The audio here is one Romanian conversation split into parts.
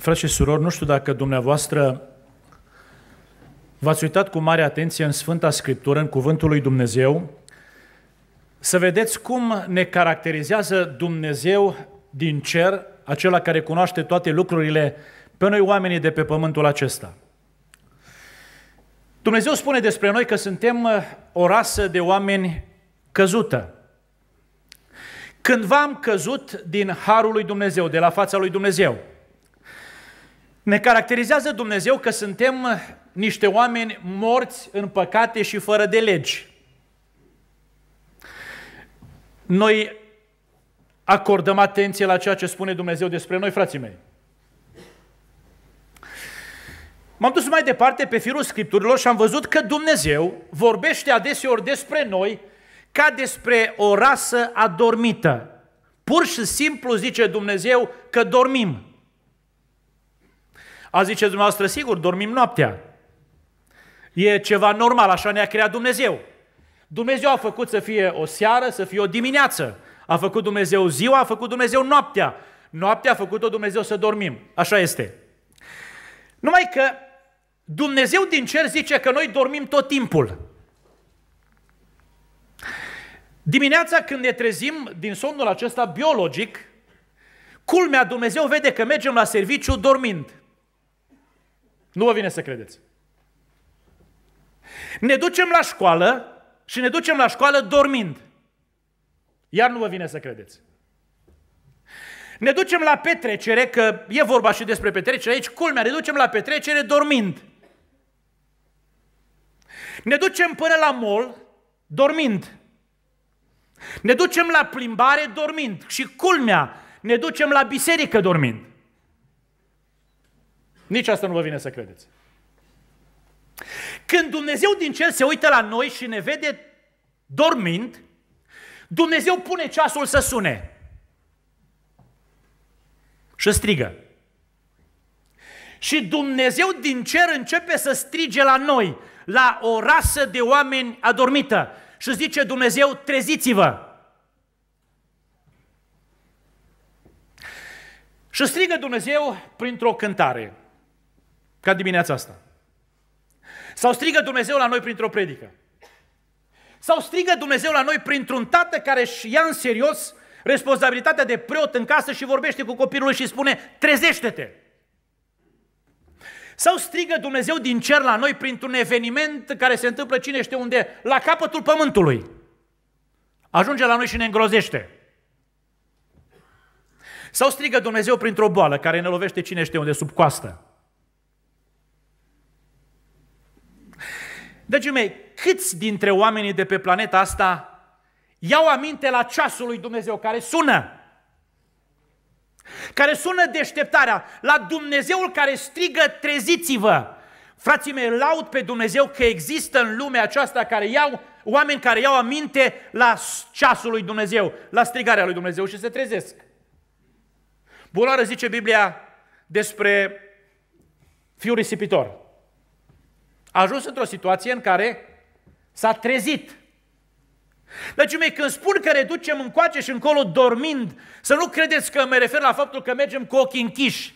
Frați și surori, nu știu dacă dumneavoastră v-ați uitat cu mare atenție în Sfânta Scriptură, în Cuvântul lui Dumnezeu, să vedeți cum ne caracterizează Dumnezeu din cer, acela care cunoaște toate lucrurile, pe noi oamenii de pe pământul acesta. Dumnezeu spune despre noi că suntem o rasă de oameni căzută. Cândva am căzut din harul lui Dumnezeu, de la fața lui Dumnezeu. Ne caracterizează Dumnezeu că suntem niște oameni morți în păcate și fără de legi. Noi acordăm atenție la ceea ce spune Dumnezeu despre noi, frații mei. M-am dus mai departe pe firul Scripturilor și am văzut că Dumnezeu vorbește adeseori despre noi ca despre o rasă adormită. Pur și simplu zice Dumnezeu că dormim. A zice dumneavoastră, sigur, dormim noaptea. E ceva normal, așa ne-a creat Dumnezeu. Dumnezeu a făcut să fie o seară, să fie o dimineață. A făcut Dumnezeu ziua, a făcut Dumnezeu noaptea. Noaptea a făcut-o Dumnezeu să dormim. Așa este. Numai că Dumnezeu din cer zice că noi dormim tot timpul. Dimineața când ne trezim din somnul acesta biologic, culmea Dumnezeu vede că mergem la serviciu dormind. Nu vă vine să credeți. Ne ducem la școală și ne ducem la școală dormind. Iar nu vă vine să credeți. Ne ducem la petrecere, că e vorba și despre petrecere aici, culmea, ne ducem la petrecere dormind. Ne ducem până la mol dormind. Ne ducem la plimbare dormind și culmea, ne ducem la biserică dormind. Nici asta nu vă vine să credeți. Când Dumnezeu din cer se uită la noi și ne vede dormind, Dumnezeu pune ceasul să sune. Și strigă. Și Dumnezeu din cer începe să strige la noi, la o rasă de oameni adormită. Și zice Dumnezeu, treziți-vă! Și strigă Dumnezeu printr-o cântare. Ca dimineața asta. Sau strigă Dumnezeu la noi printr-o predică. Sau strigă Dumnezeu la noi printr-un tată care își ia în serios responsabilitatea de preot în casă și vorbește cu copilul și spune, trezește-te! Sau strigă Dumnezeu din cer la noi printr-un eveniment care se întâmplă cine știe unde, la capătul pământului. Ajunge la noi și ne îngrozește. Sau strigă Dumnezeu printr-o boală care ne lovește cine știe unde, sub coastă. Dragii mei, câți dintre oamenii de pe planeta asta iau aminte la ceasul lui Dumnezeu care sună? Care sună deșteptarea la Dumnezeul care strigă treziți-vă. Frații mei, laud pe Dumnezeu că există în lumea aceasta care iau, oameni care iau aminte la ceasul lui Dumnezeu, la strigarea lui Dumnezeu și se trezesc. Bunoară zice Biblia despre fiul risipitor. A ajuns într-o situație în care s-a trezit. Deci, mei, când spun că reducem încoace și încolo dormind, să nu credeți că mă refer la faptul că mergem cu ochii închiși.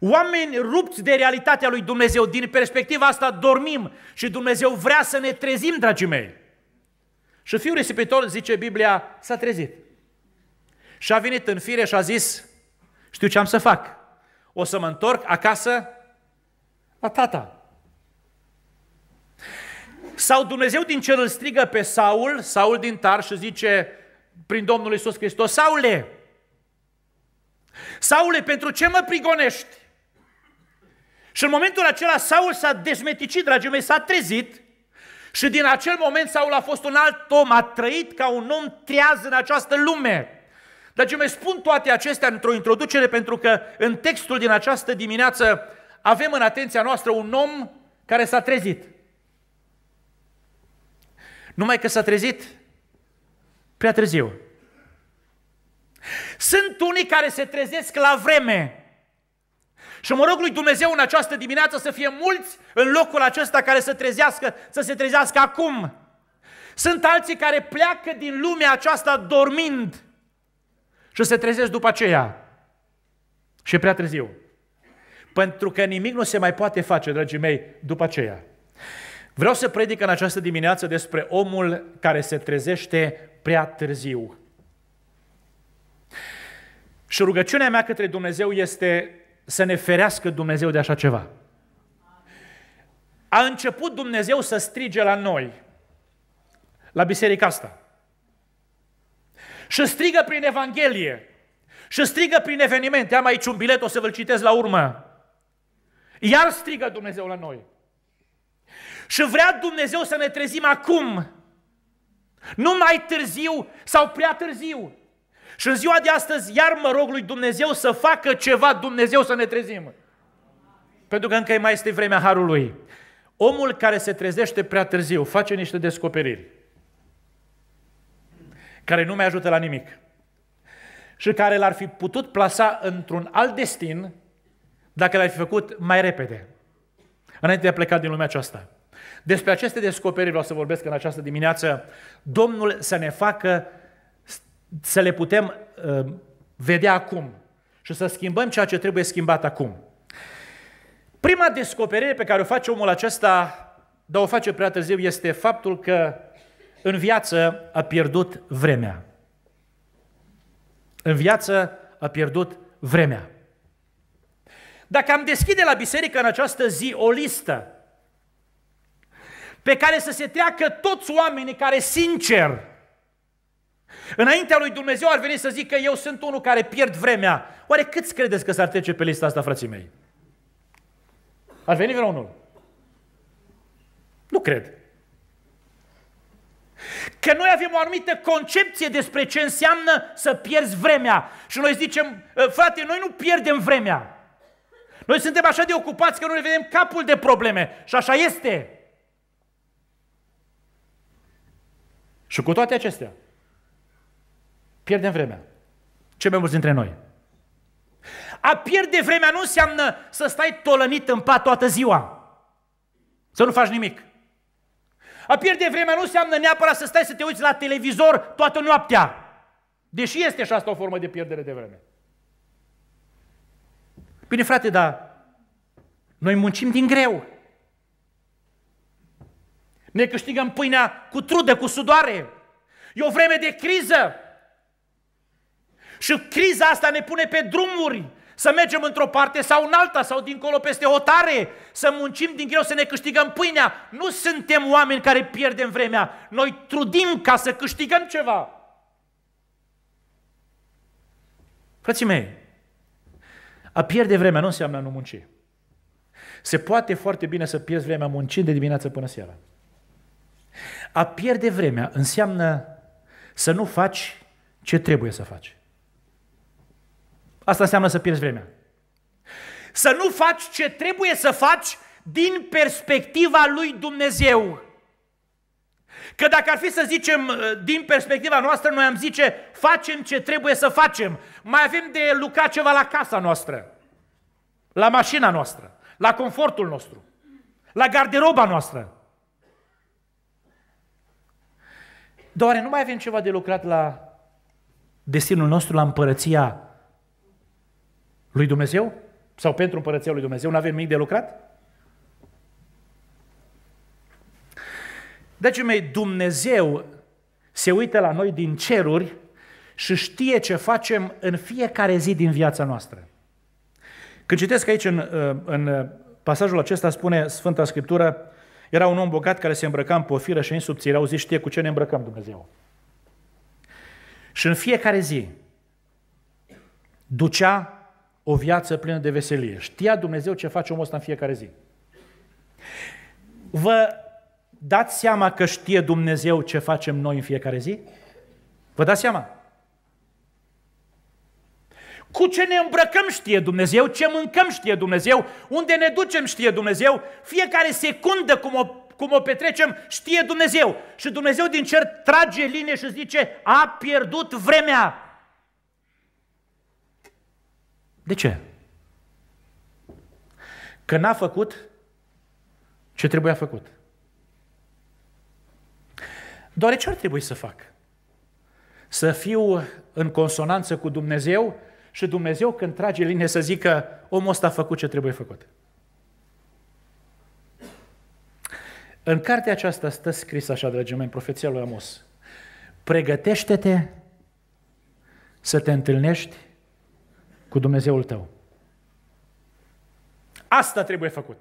Oameni rupți de realitatea lui Dumnezeu, din perspectiva asta dormim și Dumnezeu vrea să ne trezim, dragii mei. Și fiul risipitor, zice Biblia, s-a trezit. Și a venit în fire și a zis, știu ce am să fac. O să mă întorc acasă la tata. Sau Dumnezeu din cer îl strigă pe Saul, Saul din Tar și zice prin Domnul Iisus Hristos, Saule, Saule, pentru ce mă prigonești? Și în momentul acela Saul s-a dezmeticit, dragii mei, s-a trezit și din acel moment Saul a fost un alt om, a trăit ca un om treaz în această lume. Dragii mei, spun toate acestea într-o introducere pentru că în textul din această dimineață avem în atenția noastră un om care s-a trezit. Numai că s-a trezit prea târziu. Sunt unii care se trezesc la vreme. Și mă rog lui Dumnezeu în această dimineață să fie mulți în locul acesta care să, trezească, să se trezească acum. Sunt alții care pleacă din lumea aceasta dormind și se trezesc după aceea. Și e prea târziu. Pentru că nimic nu se mai poate face, dragii mei, după aceea. Vreau să predic în această dimineață despre omul care se trezește prea târziu. Și rugăciunea mea către Dumnezeu este să ne ferească Dumnezeu de așa ceva. A început Dumnezeu să strige la noi, la biserica asta. Și strigă prin Evanghelie. Și strigă prin evenimente. Am aici un bilet, o să vă citesc la urmă. Iar strigă Dumnezeu la noi. Și vrea Dumnezeu să ne trezim acum, nu mai târziu sau prea târziu. Și în ziua de astăzi iar mă rog lui Dumnezeu să facă ceva Dumnezeu să ne trezim. Pentru că încă mai este vremea Harului. Omul care se trezește prea târziu face niște descoperiri care nu mai ajută la nimic și care l-ar fi putut plasa într-un alt destin dacă l-ar fi făcut mai repede, înainte de a pleca din lumea aceasta. Despre aceste descoperiri vreau să vorbesc în această dimineață. Domnul să ne facă să le putem uh, vedea acum și să schimbăm ceea ce trebuie schimbat acum. Prima descoperire pe care o face omul acesta, dar o face prea târziu, este faptul că în viață a pierdut vremea. În viață a pierdut vremea. Dacă am deschide la biserică în această zi o listă pe care să se treacă toți oamenii care sincer Înaintea lui Dumnezeu ar veni să zică eu sunt unul care pierd vremea. Oare câți credeți că s-ar trece pe lista asta, frații mei? Ar veni vreunul? Nu cred. Că noi avem o anumită concepție despre ce înseamnă să pierzi vremea. Și noi zicem, ă, frate, noi nu pierdem vremea. Noi suntem așa de ocupați că nu ne vedem capul de probleme. Și așa este. Și cu toate acestea, pierdem vremea. Ce mai mulți dintre noi. A pierde vremea nu înseamnă să stai tolănit în pat toată ziua. Să nu faci nimic. A pierde vremea nu înseamnă neapărat să stai să te uiți la televizor toată noaptea. Deși este și asta o formă de pierdere de vreme. Bine, frate, dar noi muncim din greu. Ne câștigăm pâinea cu trudă, cu sudoare. E o vreme de criză. Și criza asta ne pune pe drumuri să mergem într-o parte sau în alta, sau dincolo peste hotare, să muncim din greu, să ne câștigăm pâinea. Nu suntem oameni care pierdem vremea. Noi trudim ca să câștigăm ceva. Frății mei, a pierde vremea nu înseamnă a nu munci. Se poate foarte bine să pierzi vremea muncind de dimineață până seara. A pierde vremea înseamnă să nu faci ce trebuie să faci. Asta înseamnă să pierzi vremea. Să nu faci ce trebuie să faci din perspectiva lui Dumnezeu. Că dacă ar fi să zicem uh, din perspectiva noastră, noi am zice, facem ce trebuie să facem. Mai avem de lucrat ceva la casa noastră, la mașina noastră, la confortul nostru, la garderoba noastră. Doare, nu mai avem ceva de lucrat la destinul nostru, la împărăția lui Dumnezeu? Sau pentru împărăția lui Dumnezeu? Nu avem nimic de lucrat? Deci, mei, Dumnezeu se uită la noi din ceruri și știe ce facem în fiecare zi din viața noastră. Când citesc aici în, în pasajul acesta, spune Sfânta Scriptură, era un om bogat care se îmbrăca în pofiră și în subțire. Auzi, știe cu ce ne îmbrăcăm Dumnezeu. Și în fiecare zi ducea o viață plină de veselie. Știa Dumnezeu ce face omul ăsta în fiecare zi. Vă dați seama că știe Dumnezeu ce facem noi în fiecare zi? Vă dați seama? Cu ce ne îmbrăcăm știe Dumnezeu, ce mâncăm știe Dumnezeu, unde ne ducem știe Dumnezeu, fiecare secundă cum o, cum o petrecem știe Dumnezeu. Și Dumnezeu din cer trage linie și zice, a pierdut vremea. De ce? Că n-a făcut ce trebuia făcut. Doar ce ar trebui să fac? Să fiu în consonanță cu Dumnezeu și Dumnezeu când trage linie să zică, omul ăsta a făcut ce trebuie făcut. În cartea aceasta stă scris așa, dragii mei, în profeția lui Amos. Pregătește-te să te întâlnești cu Dumnezeul tău. Asta trebuie făcut.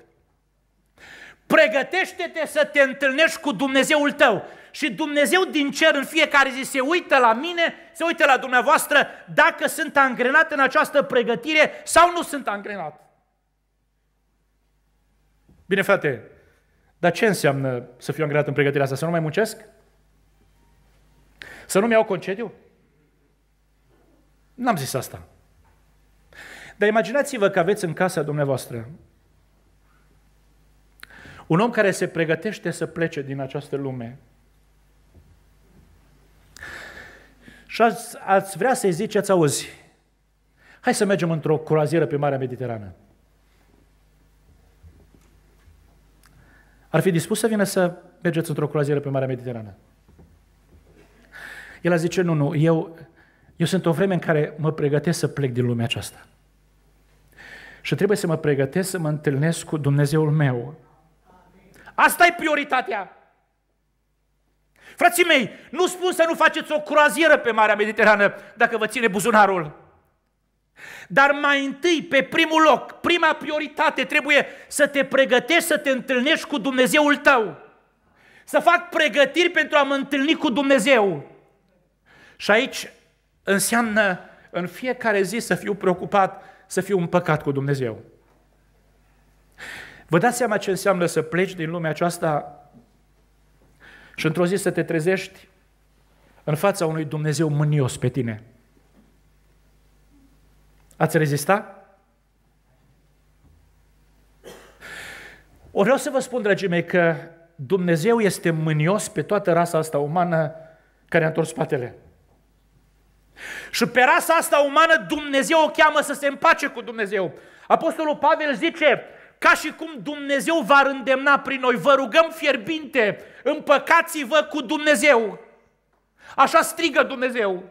Pregătește-te să te întâlnești cu Dumnezeul tău și Dumnezeu din cer în fiecare zi se uită la mine, se uită la dumneavoastră dacă sunt angrenat în această pregătire sau nu sunt angrenat. Bine, frate, dar ce înseamnă să fiu angrenat în pregătirea asta? Să nu mai muncesc? Să nu-mi iau concediu? N-am zis asta. Dar imaginați-vă că aveți în casa dumneavoastră un om care se pregătește să plece din această lume și ați, ați vrea să-i ziceți, auzi, hai să mergem într-o croazieră pe Marea Mediterană. Ar fi dispus să vină să mergeți într-o croazieră pe Marea Mediterană? El a zice, nu, nu, eu, eu sunt o vreme în care mă pregătesc să plec din lumea aceasta. Și trebuie să mă pregătesc să mă întâlnesc cu Dumnezeul meu. Asta e prioritatea. Frații mei, nu spun să nu faceți o croazieră pe Marea Mediterană dacă vă ține buzunarul. Dar mai întâi, pe primul loc, prima prioritate trebuie să te pregătești să te întâlnești cu Dumnezeul tău. Să fac pregătiri pentru a mă întâlni cu Dumnezeu. Și aici înseamnă în fiecare zi să fiu preocupat, să fiu împăcat cu Dumnezeu. Vă dați seama ce înseamnă să pleci din lumea aceasta și într-o zi să te trezești în fața unui Dumnezeu mânios pe tine. Ați rezista? O vreau să vă spun, dragii mei, că Dumnezeu este mânios pe toată rasa asta umană care a întors spatele. Și pe rasa asta umană Dumnezeu o cheamă să se împace cu Dumnezeu. Apostolul Pavel zice, ca și cum Dumnezeu va îndemna prin noi. Vă rugăm fierbinte, împăcați-vă cu Dumnezeu. Așa strigă Dumnezeu.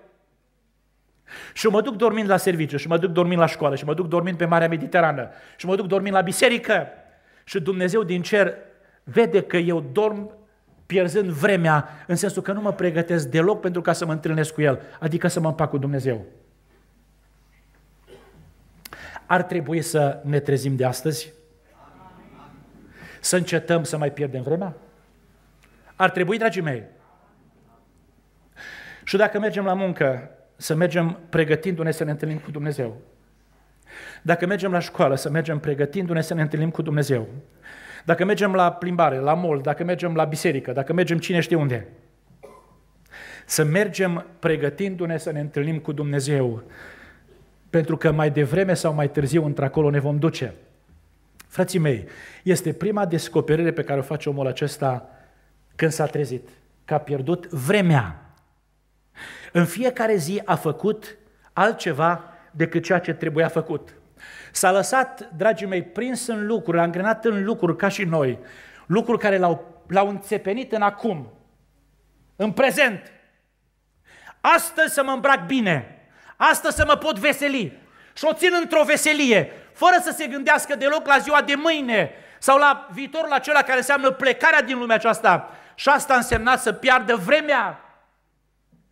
Și mă duc dormind la serviciu, și mă duc dormind la școală, și mă duc dormind pe Marea Mediterană, și mă duc dormind la biserică. Și Dumnezeu din cer vede că eu dorm pierzând vremea, în sensul că nu mă pregătesc deloc pentru ca să mă întâlnesc cu El, adică să mă împac cu Dumnezeu. Ar trebui să ne trezim de astăzi să încetăm să mai pierdem vremea? Ar trebui, dragii mei. Și dacă mergem la muncă, să mergem pregătindu-ne să ne întâlnim cu Dumnezeu. Dacă mergem la școală, să mergem pregătindu-ne să ne întâlnim cu Dumnezeu. Dacă mergem la plimbare, la mol, dacă mergem la biserică, dacă mergem cine știe unde. Să mergem pregătindu-ne să ne întâlnim cu Dumnezeu. Pentru că mai devreme sau mai târziu într-acolo ne vom duce. Frații mei, este prima descoperire pe care o face omul acesta când s-a trezit, că a pierdut vremea. În fiecare zi a făcut altceva decât ceea ce trebuia făcut. S-a lăsat, dragii mei, prins în lucruri, angrenat în lucruri ca și noi, lucruri care l-au, l-au înțepenit în acum, în prezent. Astăzi să mă îmbrac bine, astăzi să mă pot veseli și o țin într-o veselie fără să se gândească deloc la ziua de mâine sau la viitorul acela care înseamnă plecarea din lumea aceasta. Și asta însemna să piardă vremea.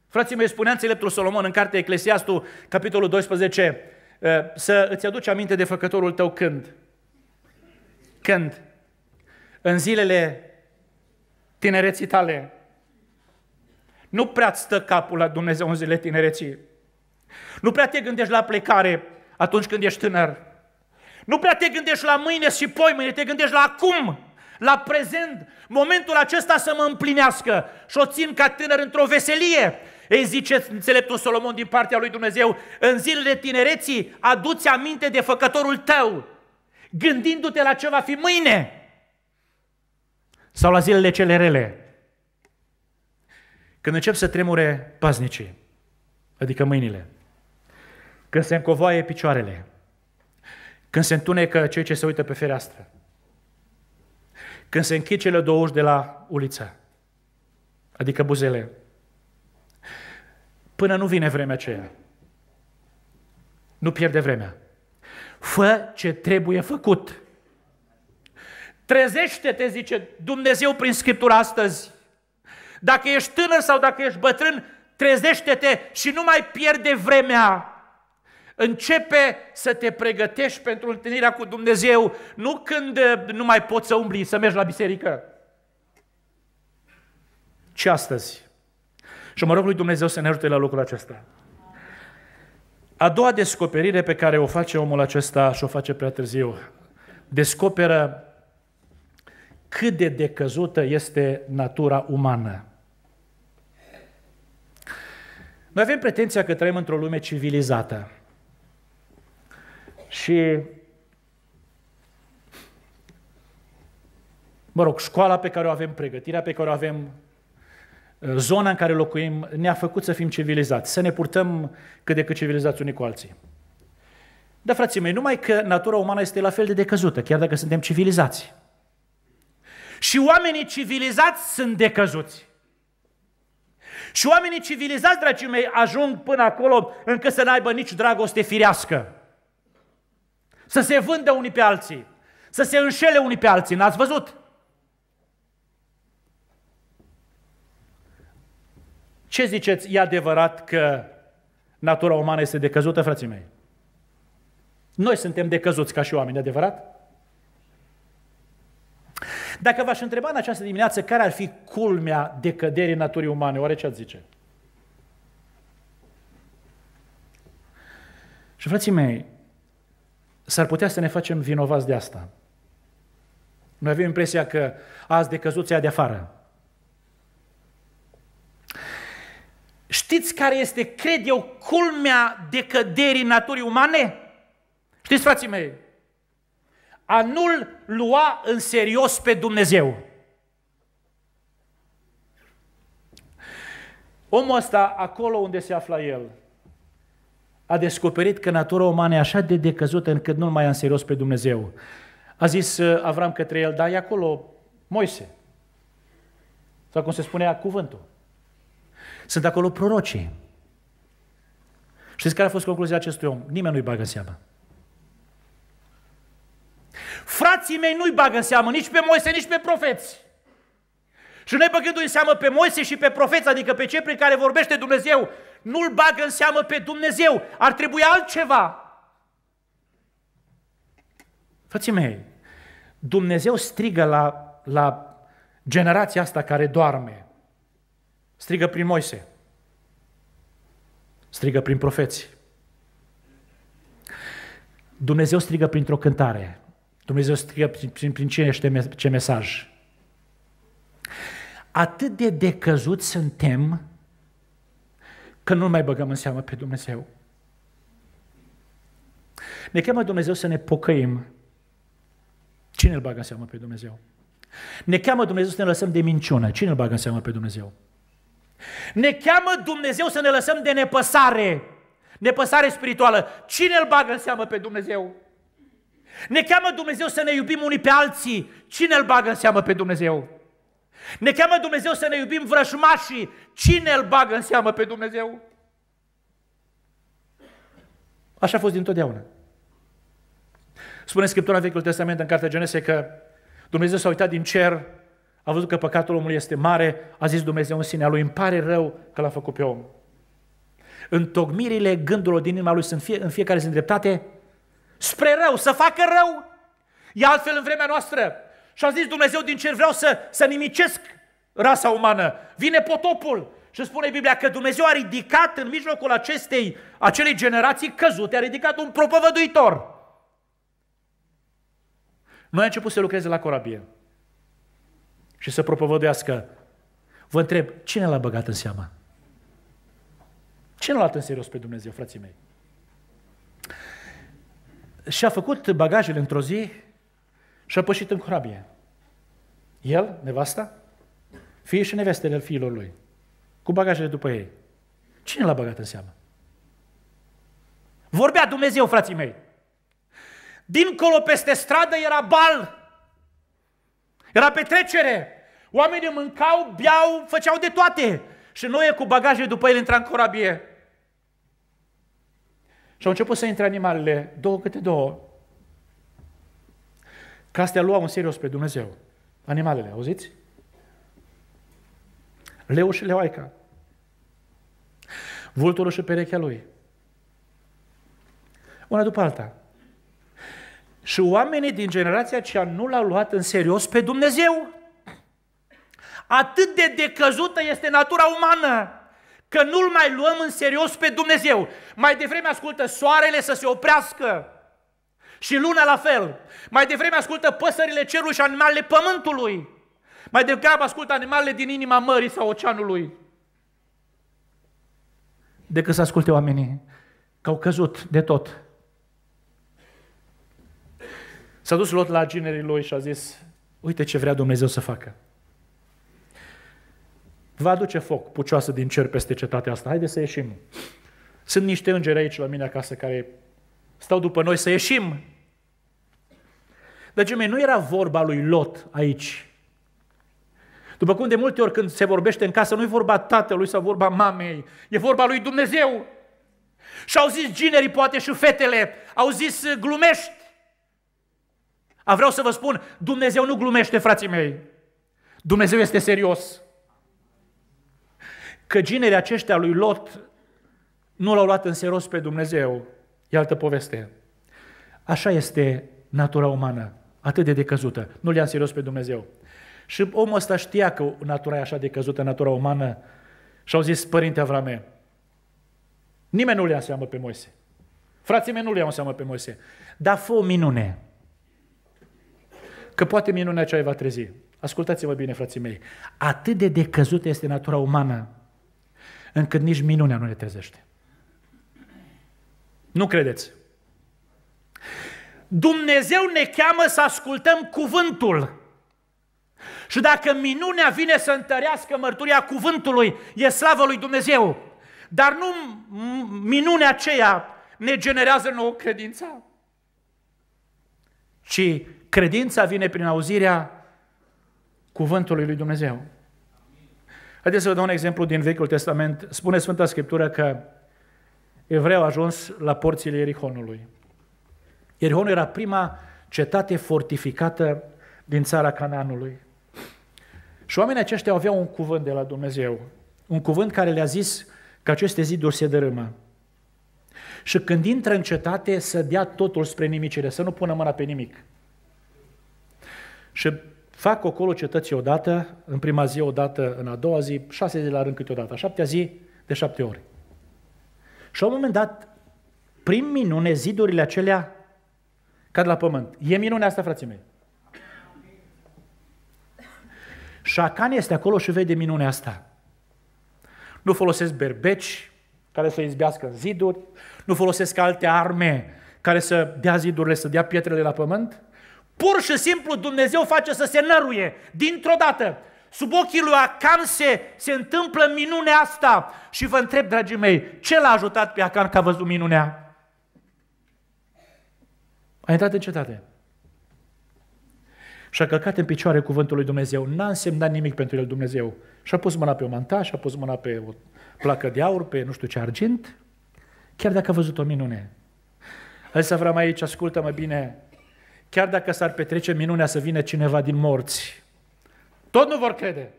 Frații mei, spunea înțeleptul Solomon în cartea Eclesiastul, capitolul 12, eh, să îți aduci aminte de făcătorul tău când? Când? În zilele tinereții tale. Nu prea stă capul la Dumnezeu în zilele tinereții. Nu prea te gândești la plecare atunci când ești tânăr. Nu prea te gândești la mâine și poi mâine, te gândești la acum, la prezent, momentul acesta să mă împlinească și o țin ca tânăr într-o veselie. Ei zice înțeleptul Solomon din partea lui Dumnezeu, în zilele tinereții aduți aminte de făcătorul tău, gândindu-te la ce va fi mâine sau la zilele cele rele. Când încep să tremure paznicii, adică mâinile, când se încovoaie picioarele, când se întunecă cei ce se uită pe fereastră. Când se închid cele două uși de la uliță. Adică buzele. Până nu vine vremea aceea. Nu pierde vremea. Fă ce trebuie făcut. Trezește-te, zice Dumnezeu prin Scriptura astăzi. Dacă ești tânăr sau dacă ești bătrân, trezește-te și nu mai pierde vremea Începe să te pregătești pentru întâlnirea cu Dumnezeu, nu când eh, nu mai poți să umbli, să mergi la biserică, ci astăzi. Și mă rog lui Dumnezeu să ne ajute la locul acesta. A doua descoperire pe care o face omul acesta și o face prea târziu, descoperă cât de decăzută este natura umană. Noi avem pretenția că trăim într-o lume civilizată. Și, mă rog, școala pe care o avem, pregătirea pe care o avem, uh, zona în care locuim, ne-a făcut să fim civilizați, să ne purtăm cât de cât civilizați unii cu alții. Dar, frații mei, numai că natura umană este la fel de decăzută, chiar dacă suntem civilizați. Și oamenii civilizați sunt decăzuți. Și oamenii civilizați, dragii mei, ajung până acolo încât să n-aibă nici dragoste firească să se vândă unii pe alții, să se înșele unii pe alții. N-ați văzut? Ce ziceți? E adevărat că natura umană este decăzută, frații mei? Noi suntem decăzuți ca și oameni, adevărat? Dacă v-aș întreba în această dimineață care ar fi culmea decăderii naturii umane, oare ce ați zice? Și frații mei, s-ar putea să ne facem vinovați de asta. Noi avem impresia că azi de căzuția de afară. Știți care este, cred eu, culmea decăderii naturii umane? Știți, frații mei, a nu lua în serios pe Dumnezeu. Omul ăsta, acolo unde se afla el, a descoperit că natura umană e așa de decăzută încât nu-L mai ia în serios pe Dumnezeu. A zis uh, Avram către el, da, e acolo Moise. Sau cum se spunea cuvântul. Sunt acolo prorocii. Știți care a fost concluzia acestui om? Nimeni nu-i bagă în seamă. Frații mei nu-i bagă în seamă nici pe Moise, nici pe profeți. Și noi băgându-i în seamă pe Moise și pe profeți, adică pe cei prin care vorbește Dumnezeu, nu-L bagă în seamă pe Dumnezeu, ar trebui altceva. Frății mei, Dumnezeu strigă la, la generația asta care doarme. Strigă prin Moise. Strigă prin profeți. Dumnezeu strigă printr-o cântare. Dumnezeu strigă prin, prin, prin cine ce mesaj? Atât de decăzut suntem că nu mai băgăm în seamă pe Dumnezeu. Ne cheamă Dumnezeu să ne pocăim. Cine îl bagă în seamă pe Dumnezeu? Ne cheamă Dumnezeu să ne lăsăm de minciună. Cine îl bagă în seamă pe Dumnezeu? Ne cheamă Dumnezeu să ne lăsăm de nepăsare. Nepăsare spirituală. Cine îl bagă în seamă pe Dumnezeu? Ne cheamă Dumnezeu să ne iubim unii pe alții. Cine îl bagă în seamă pe Dumnezeu? Ne cheamă Dumnezeu să ne iubim vrăjmașii. Cine îl bagă în seamă pe Dumnezeu? Așa a fost dintotdeauna. Spune Scriptura în Vechiul Testament, în Cartea Genese, că Dumnezeu s-a uitat din cer, a văzut că păcatul omului este mare, a zis Dumnezeu în sinea lui, îmi pare rău că l-a făcut pe om. Întocmirile gândurilor din inima lui sunt fie, în fiecare zi îndreptate spre rău, să facă rău. E altfel în vremea noastră. Și a zis Dumnezeu din cer, vreau să, să nimicesc rasa umană. Vine potopul. Și spune Biblia că Dumnezeu a ridicat în mijlocul acestei, acelei generații căzute, a ridicat un propovăduitor. Noi a început să lucreze la corabie și să propovăduiască. Vă întreb, cine l-a băgat în seamă? Cine l-a luat în serios pe Dumnezeu, frații mei? Și-a făcut bagajele într-o zi și a pășit în corabie. El, nevasta, fie și nevestele fiilor lui, cu bagajele după ei. Cine l-a băgat în seamă? Vorbea Dumnezeu, frații mei. Dincolo, peste stradă, era bal. Era petrecere. Oamenii mâncau, beau, făceau de toate. Și noi cu bagajele după el intra în corabie. Și au început să intre animalele, două câte două, Că astea luau în serios pe Dumnezeu. Animalele, auziți? Leu și leoaica. Vulturul și perechea lui. Una după alta. Și oamenii din generația aceea nu l-au luat în serios pe Dumnezeu. Atât de decăzută este natura umană că nu-L mai luăm în serios pe Dumnezeu. Mai devreme ascultă soarele să se oprească, și luna la fel. Mai devreme ascultă păsările cerului și animalele pământului. Mai degrabă ascultă animalele din inima mării sau oceanului. Decât să asculte oamenii că au căzut de tot. S-a dus Lot la ginerii lui și a zis, uite ce vrea Dumnezeu să facă. Va aduce foc pucioasă din cer peste cetatea asta. Haideți să ieșim. Sunt niște îngeri aici la mine acasă care stau după noi să ieșim Dragii mei, nu era vorba lui Lot aici. După cum de multe ori când se vorbește în casă, nu e vorba tatălui sau vorba mamei, e vorba lui Dumnezeu. Și au zis ginerii, poate și fetele, au zis uh, glumești. A vreau să vă spun, Dumnezeu nu glumește, frații mei. Dumnezeu este serios. Că ginerii aceștia lui Lot nu l-au luat în serios pe Dumnezeu. E altă poveste. Așa este natura umană atât de decăzută. Nu le-am serios pe Dumnezeu. Și omul ăsta știa că natura e așa de căzută, natura umană. Și au zis, Părinte Avrame, nimeni nu le a seamă pe Moise. Frații mei nu le iau seamă pe Moise. Dar fă o minune. Că poate minunea aceea va trezi. Ascultați-mă bine, frații mei. Atât de decăzută este natura umană, încât nici minunea nu ne trezește. Nu credeți. Dumnezeu ne cheamă să ascultăm cuvântul. Și dacă minunea vine să întărească mărturia cuvântului, e slavă lui Dumnezeu. Dar nu minunea aceea ne generează nouă credința, ci credința vine prin auzirea cuvântului lui Dumnezeu. Haideți să vă dau un exemplu din Vechiul Testament. Spune Sfânta Scriptură că evreu a ajuns la porțile Ierihonului. Ierihon era prima cetate fortificată din țara Cananului. Și oamenii aceștia aveau un cuvânt de la Dumnezeu, un cuvânt care le-a zis că aceste ziduri se dărâmă. Și când intră în cetate, să dea totul spre nimicire, să nu pună mâna pe nimic. Și fac acolo cetății odată, în prima zi odată, în a doua zi, șase zile la rând câteodată, șaptea zi de șapte ori. Și la un moment dat, prin minune, zidurile acelea cad la pământ. E minunea asta, frații mei. Șacan este acolo și vede minunea asta. Nu folosesc berbeci care să izbească în ziduri, nu folosesc alte arme care să dea zidurile, să dea pietrele la pământ. Pur și simplu Dumnezeu face să se năruie dintr-o dată. Sub ochii lui Acan se, se întâmplă minunea asta. Și vă întreb, dragii mei, ce l-a ajutat pe Acan că a văzut minunea? A intrat în cetate. Și a călcat în picioare cuvântul lui Dumnezeu. N-a însemnat nimic pentru el Dumnezeu. Și-a pus mâna pe o manta, și-a pus mâna pe o placă de aur, pe nu știu ce argint, chiar dacă a văzut o minune. Hai să vrem aici, ascultă-mă bine, chiar dacă s-ar petrece minunea să vină cineva din morți, tot nu vor crede.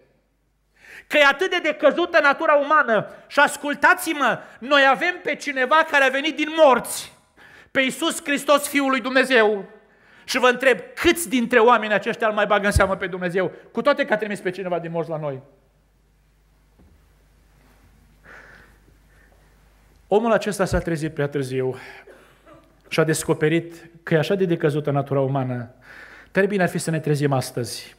Că e atât de decăzută natura umană. Și ascultați-mă, noi avem pe cineva care a venit din morți pe Iisus Hristos, Fiul lui Dumnezeu, și vă întreb, câți dintre oamenii aceștia îl mai bagă în seamă pe Dumnezeu? Cu toate că a trimis pe cineva din morți la noi. Omul acesta s-a trezit prea târziu și a descoperit că e așa de decăzută natura umană. Dar bine ar fi să ne trezim astăzi.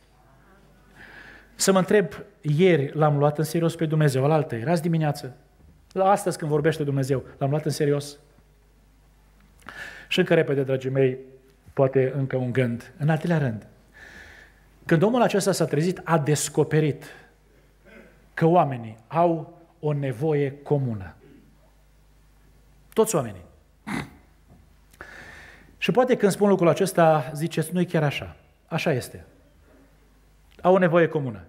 Să mă întreb, ieri l-am luat în serios pe Dumnezeu, la altă, era azi dimineață. La astăzi când vorbește Dumnezeu, l-am luat în serios? Și încă repede, dragii mei, poate încă un gând. În al treilea rând, când omul acesta s-a trezit, a descoperit că oamenii au o nevoie comună. Toți oamenii. Și poate când spun lucrul acesta, ziceți, nu e chiar așa. Așa este. Au o nevoie comună.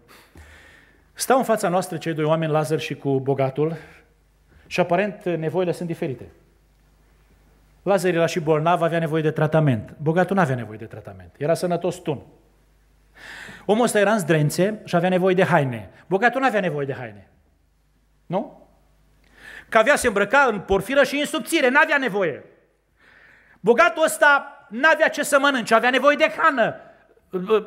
Stau în fața noastră cei doi oameni, Lazar și cu bogatul, și aparent nevoile sunt diferite. Lazar era și bolnav, avea nevoie de tratament. Bogatul nu avea nevoie de tratament. Era sănătos tun. Omul ăsta era în zdrențe și avea nevoie de haine. Bogatul nu avea nevoie de haine. Nu? Că avea se îmbrăca în porfiră și în subțire, n-avea nevoie. Bogatul ăsta n-avea ce să mănânce, avea nevoie de hrană.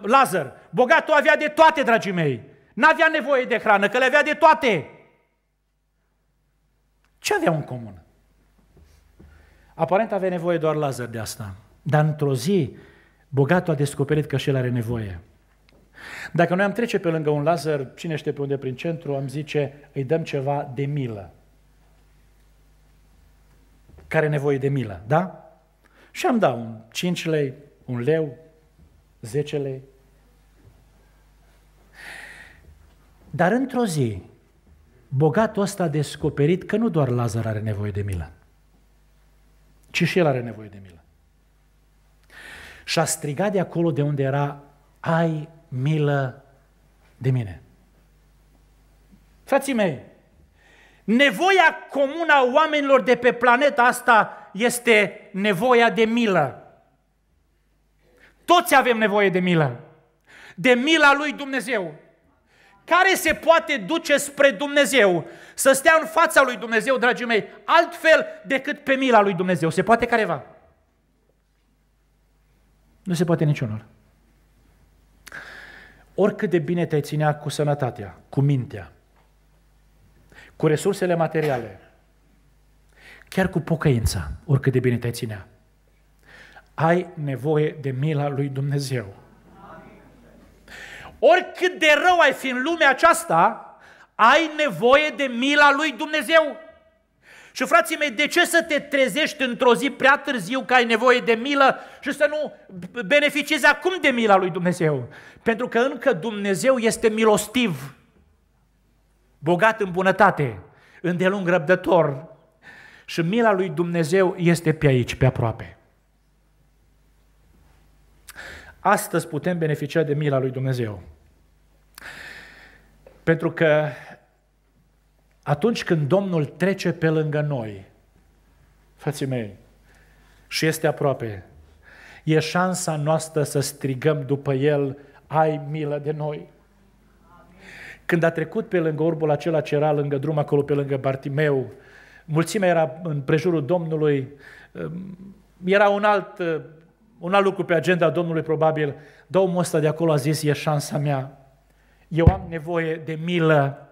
Lazar, bogatul avea de toate, dragii mei. Nu avea nevoie de hrană, că le avea de toate. Ce avea în comun? Aparent avea nevoie doar Lazar de asta, dar într-o zi bogatul a descoperit că și el are nevoie. Dacă noi am trece pe lângă un Lazar, cine știe pe unde prin centru, am zice, îi dăm ceva de milă. Care nevoie de milă, da? Și am dat un 5 lei, un leu, 10 lei. Dar într-o zi, bogatul ăsta a descoperit că nu doar Lazar are nevoie de milă ci și el are nevoie de milă. Și a strigat de acolo de unde era, ai milă de mine. Frații mei, nevoia comună a oamenilor de pe planeta asta este nevoia de milă. Toți avem nevoie de milă. De mila lui Dumnezeu care se poate duce spre Dumnezeu, să stea în fața lui Dumnezeu, dragii mei, altfel decât pe mila lui Dumnezeu. Se poate careva? Nu se poate niciunul. Oricât de bine te ținea cu sănătatea, cu mintea, cu resursele materiale, chiar cu pocăința, oricât de bine te ținea, ai nevoie de mila lui Dumnezeu Oricât de rău ai fi în lumea aceasta, ai nevoie de mila lui Dumnezeu. Și frații mei, de ce să te trezești într-o zi prea târziu că ai nevoie de milă și să nu beneficiezi acum de mila lui Dumnezeu? Pentru că încă Dumnezeu este milostiv, bogat în bunătate, îndelung răbdător. Și mila lui Dumnezeu este pe aici, pe aproape. Astăzi putem beneficia de mila lui Dumnezeu. Pentru că atunci când Domnul trece pe lângă noi, frații mei, și este aproape, e șansa noastră să strigăm după El, ai milă de noi. Când a trecut pe lângă orbul acela ce era lângă drum, acolo pe lângă Bartimeu, mulțimea era în prejurul Domnului, um, era un alt uh, un alt lucru pe agenda Domnului probabil, dă omul ăsta de acolo a zis, e șansa mea, eu am nevoie de milă.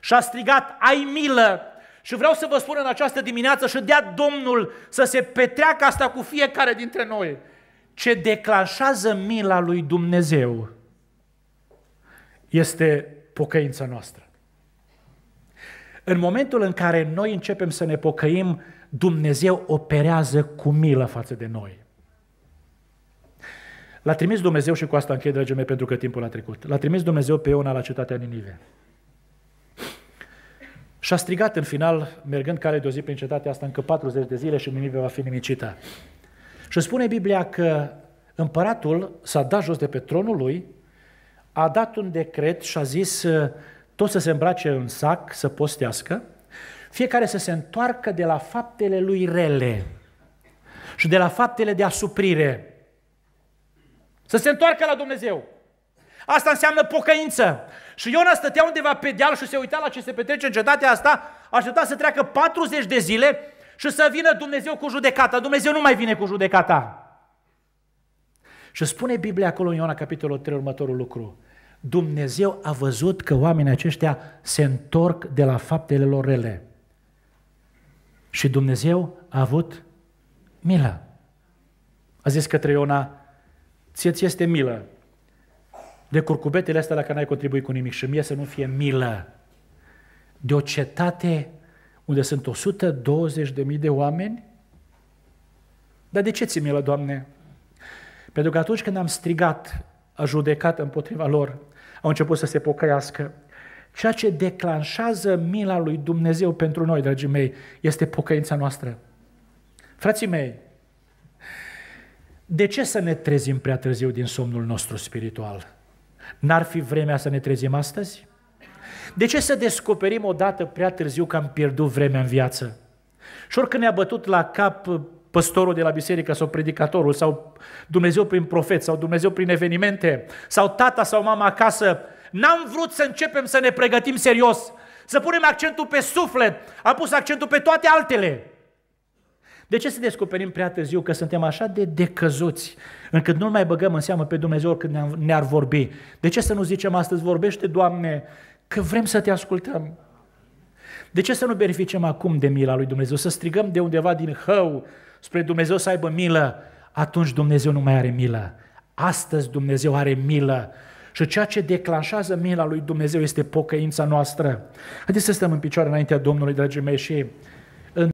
Și a strigat, ai milă! Și vreau să vă spun în această dimineață și dea Domnul să se petreacă asta cu fiecare dintre noi. Ce declanșează mila lui Dumnezeu este pocăința noastră. În momentul în care noi începem să ne pocăim, Dumnezeu operează cu milă față de noi. L-a trimis Dumnezeu și cu asta închei, dragii mei, pentru că timpul a trecut. L-a trimis Dumnezeu pe Iona la cetatea Ninive. Și a strigat în final, mergând care de o zi prin cetatea asta, încă 40 de zile și Ninive va fi nimicită. Și spune Biblia că împăratul s-a dat jos de pe tronul lui, a dat un decret și a zis tot să se îmbrace în sac, să postească, fiecare să se întoarcă de la faptele lui rele și de la faptele de asuprire. Să se întoarcă la Dumnezeu. Asta înseamnă pocăință. Și Iona stătea undeva pe deal și se uita la ce se petrece în cetatea asta, aștepta să treacă 40 de zile și să vină Dumnezeu cu judecata. Dumnezeu nu mai vine cu judecata. Și spune Biblia acolo în Iona capitolul 3 următorul lucru. Dumnezeu a văzut că oamenii aceștia se întorc de la faptele lor rele. Și Dumnezeu a avut milă. A zis către Iona, ție-ți este milă de curcubetele astea la care n-ai contribuit cu nimic și mie să nu fie milă de o cetate unde sunt 120.000 de oameni? Dar de ce ți milă, Doamne? Pentru că atunci când am strigat, a judecat împotriva lor, au început să se pocăiască. Ceea ce declanșează mila lui Dumnezeu pentru noi, dragii mei, este pocăința noastră. Frații mei, de ce să ne trezim prea târziu din somnul nostru spiritual? N-ar fi vremea să ne trezim astăzi? De ce să descoperim odată prea târziu că am pierdut vremea în viață? Și oricând ne-a bătut la cap păstorul de la biserică sau predicatorul sau Dumnezeu prin profet sau Dumnezeu prin evenimente sau tata sau mama acasă, n-am vrut să începem să ne pregătim serios, să punem accentul pe suflet, am pus accentul pe toate altele. De ce să descoperim prea târziu că suntem așa de decăzuți, încât nu mai băgăm în seamă pe Dumnezeu când ne-ar vorbi? De ce să nu zicem astăzi, vorbește, Doamne, că vrem să te ascultăm? De ce să nu beneficiem acum de mila lui Dumnezeu? Să strigăm de undeva din hău spre Dumnezeu să aibă milă? Atunci Dumnezeu nu mai are milă. Astăzi Dumnezeu are milă. Și ceea ce declanșează mila lui Dumnezeu este pocăința noastră. Haideți să stăm în picioare înaintea Domnului, dragii mei, și